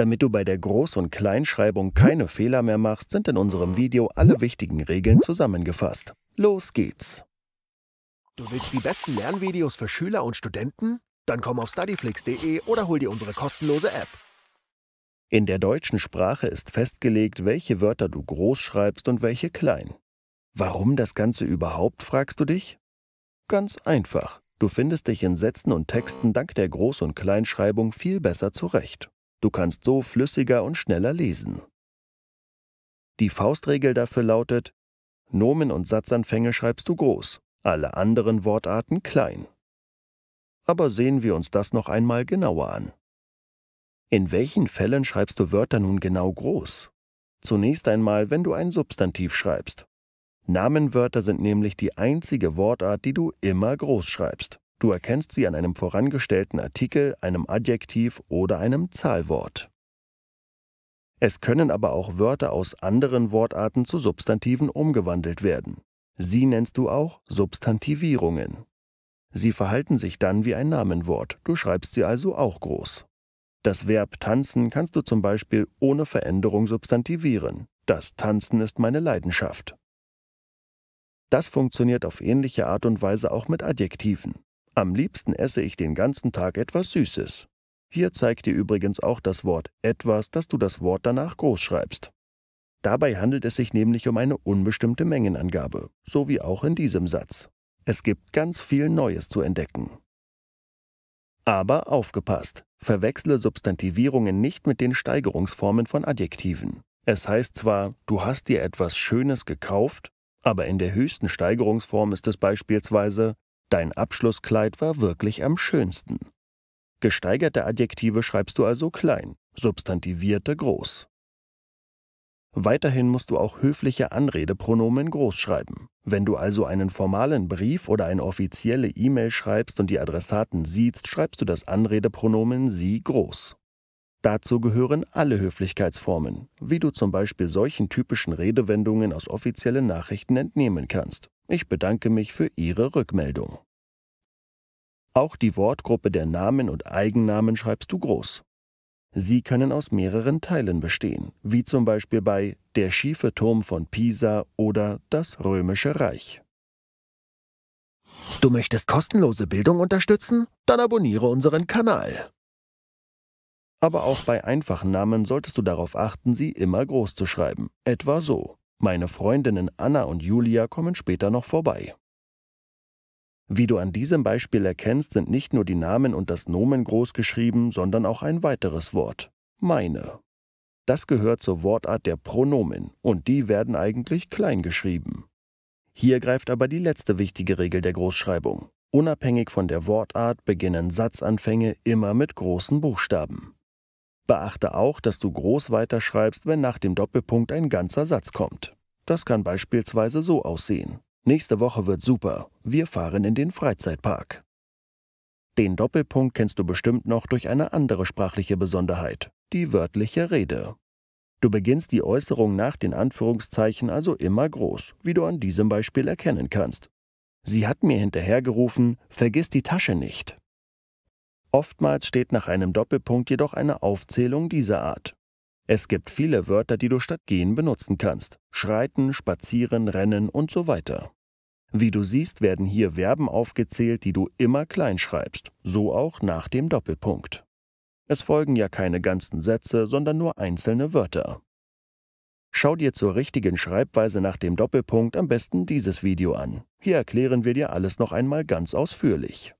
Damit du bei der Groß- und Kleinschreibung keine Fehler mehr machst, sind in unserem Video alle wichtigen Regeln zusammengefasst. Los geht's! Du willst die besten Lernvideos für Schüler und Studenten? Dann komm auf studyflix.de oder hol dir unsere kostenlose App. In der deutschen Sprache ist festgelegt, welche Wörter du groß schreibst und welche klein. Warum das Ganze überhaupt, fragst du dich? Ganz einfach. Du findest dich in Sätzen und Texten dank der Groß- und Kleinschreibung viel besser zurecht. Du kannst so flüssiger und schneller lesen. Die Faustregel dafür lautet, Nomen und Satzanfänge schreibst du groß, alle anderen Wortarten klein. Aber sehen wir uns das noch einmal genauer an. In welchen Fällen schreibst du Wörter nun genau groß? Zunächst einmal, wenn du ein Substantiv schreibst. Namenwörter sind nämlich die einzige Wortart, die du immer groß schreibst. Du erkennst sie an einem vorangestellten Artikel, einem Adjektiv oder einem Zahlwort. Es können aber auch Wörter aus anderen Wortarten zu Substantiven umgewandelt werden. Sie nennst du auch Substantivierungen. Sie verhalten sich dann wie ein Namenwort, du schreibst sie also auch groß. Das Verb tanzen kannst du zum Beispiel ohne Veränderung substantivieren. Das Tanzen ist meine Leidenschaft. Das funktioniert auf ähnliche Art und Weise auch mit Adjektiven. Am liebsten esse ich den ganzen Tag etwas Süßes. Hier zeigt dir übrigens auch das Wort etwas, dass du das Wort danach groß schreibst. Dabei handelt es sich nämlich um eine unbestimmte Mengenangabe, so wie auch in diesem Satz. Es gibt ganz viel Neues zu entdecken. Aber aufgepasst, verwechsle Substantivierungen nicht mit den Steigerungsformen von Adjektiven. Es heißt zwar, du hast dir etwas Schönes gekauft, aber in der höchsten Steigerungsform ist es beispielsweise, Dein Abschlusskleid war wirklich am schönsten. Gesteigerte Adjektive schreibst du also klein, substantivierte groß. Weiterhin musst du auch höfliche Anredepronomen groß schreiben. Wenn du also einen formalen Brief oder eine offizielle E-Mail schreibst und die Adressaten siehst, schreibst du das Anredepronomen sie groß. Dazu gehören alle Höflichkeitsformen, wie du zum Beispiel solchen typischen Redewendungen aus offiziellen Nachrichten entnehmen kannst. Ich bedanke mich für Ihre Rückmeldung. Auch die Wortgruppe der Namen und Eigennamen schreibst du groß. Sie können aus mehreren Teilen bestehen, wie zum Beispiel bei Der schiefe Turm von Pisa oder Das Römische Reich. Du möchtest kostenlose Bildung unterstützen? Dann abonniere unseren Kanal. Aber auch bei einfachen Namen solltest du darauf achten, sie immer groß zu schreiben, etwa so. Meine Freundinnen Anna und Julia kommen später noch vorbei. Wie du an diesem Beispiel erkennst, sind nicht nur die Namen und das Nomen groß geschrieben, sondern auch ein weiteres Wort, meine. Das gehört zur Wortart der Pronomen und die werden eigentlich klein geschrieben. Hier greift aber die letzte wichtige Regel der Großschreibung. Unabhängig von der Wortart beginnen Satzanfänge immer mit großen Buchstaben. Beachte auch, dass du groß weiterschreibst, wenn nach dem Doppelpunkt ein ganzer Satz kommt. Das kann beispielsweise so aussehen. Nächste Woche wird super. Wir fahren in den Freizeitpark. Den Doppelpunkt kennst du bestimmt noch durch eine andere sprachliche Besonderheit, die wörtliche Rede. Du beginnst die Äußerung nach den Anführungszeichen also immer groß, wie du an diesem Beispiel erkennen kannst. Sie hat mir hinterhergerufen, vergiss die Tasche nicht. Oftmals steht nach einem Doppelpunkt jedoch eine Aufzählung dieser Art. Es gibt viele Wörter, die du statt gehen benutzen kannst. Schreiten, spazieren, rennen und so weiter. Wie du siehst, werden hier Verben aufgezählt, die du immer klein schreibst, so auch nach dem Doppelpunkt. Es folgen ja keine ganzen Sätze, sondern nur einzelne Wörter. Schau dir zur richtigen Schreibweise nach dem Doppelpunkt am besten dieses Video an. Hier erklären wir dir alles noch einmal ganz ausführlich.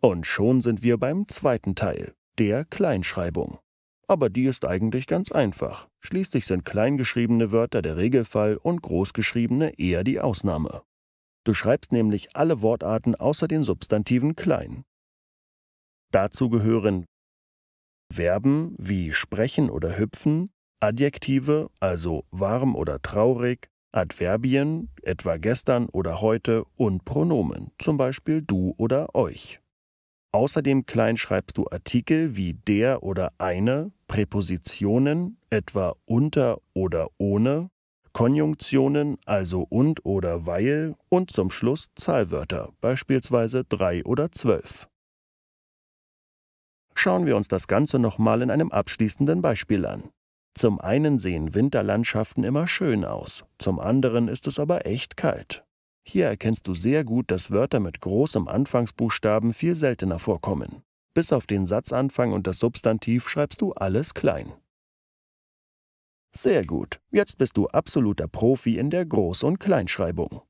Und schon sind wir beim zweiten Teil, der Kleinschreibung. Aber die ist eigentlich ganz einfach. Schließlich sind kleingeschriebene Wörter der Regelfall und großgeschriebene eher die Ausnahme. Du schreibst nämlich alle Wortarten außer den Substantiven klein. Dazu gehören Verben wie sprechen oder hüpfen, Adjektive, also warm oder traurig, Adverbien, etwa gestern oder heute, und Pronomen, zum Beispiel du oder euch. Außerdem klein schreibst du Artikel wie der oder eine, Präpositionen, etwa unter oder ohne, Konjunktionen, also und oder weil und zum Schluss Zahlwörter, beispielsweise drei oder zwölf. Schauen wir uns das Ganze nochmal in einem abschließenden Beispiel an. Zum einen sehen Winterlandschaften immer schön aus, zum anderen ist es aber echt kalt. Hier erkennst du sehr gut, dass Wörter mit großem Anfangsbuchstaben viel seltener vorkommen. Bis auf den Satzanfang und das Substantiv schreibst du alles klein. Sehr gut, jetzt bist du absoluter Profi in der Groß- und Kleinschreibung.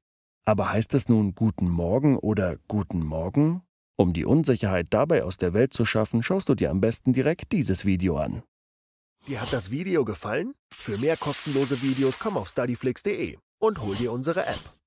Aber heißt es nun Guten Morgen oder Guten Morgen? Um die Unsicherheit dabei aus der Welt zu schaffen, schaust du dir am besten direkt dieses Video an. Dir hat das Video gefallen? Für mehr kostenlose Videos komm auf studyflix.de und hol dir unsere App.